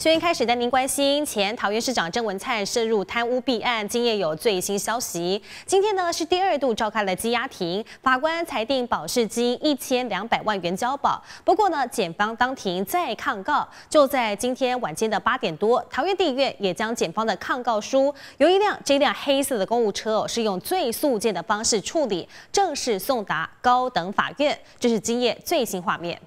新闻开始，带您关心前桃园市长郑文灿涉入贪污弊案，今夜有最新消息。今天呢是第二度召开了羁押庭，法官裁定保释金一千两百万元交保。不过呢，检方当庭再抗告。就在今天晚间的八点多，桃园地院也将检方的抗告书由一辆这辆黑色的公务车哦，是用最速件的方式处理，正式送达高等法院。这是今夜最新画面。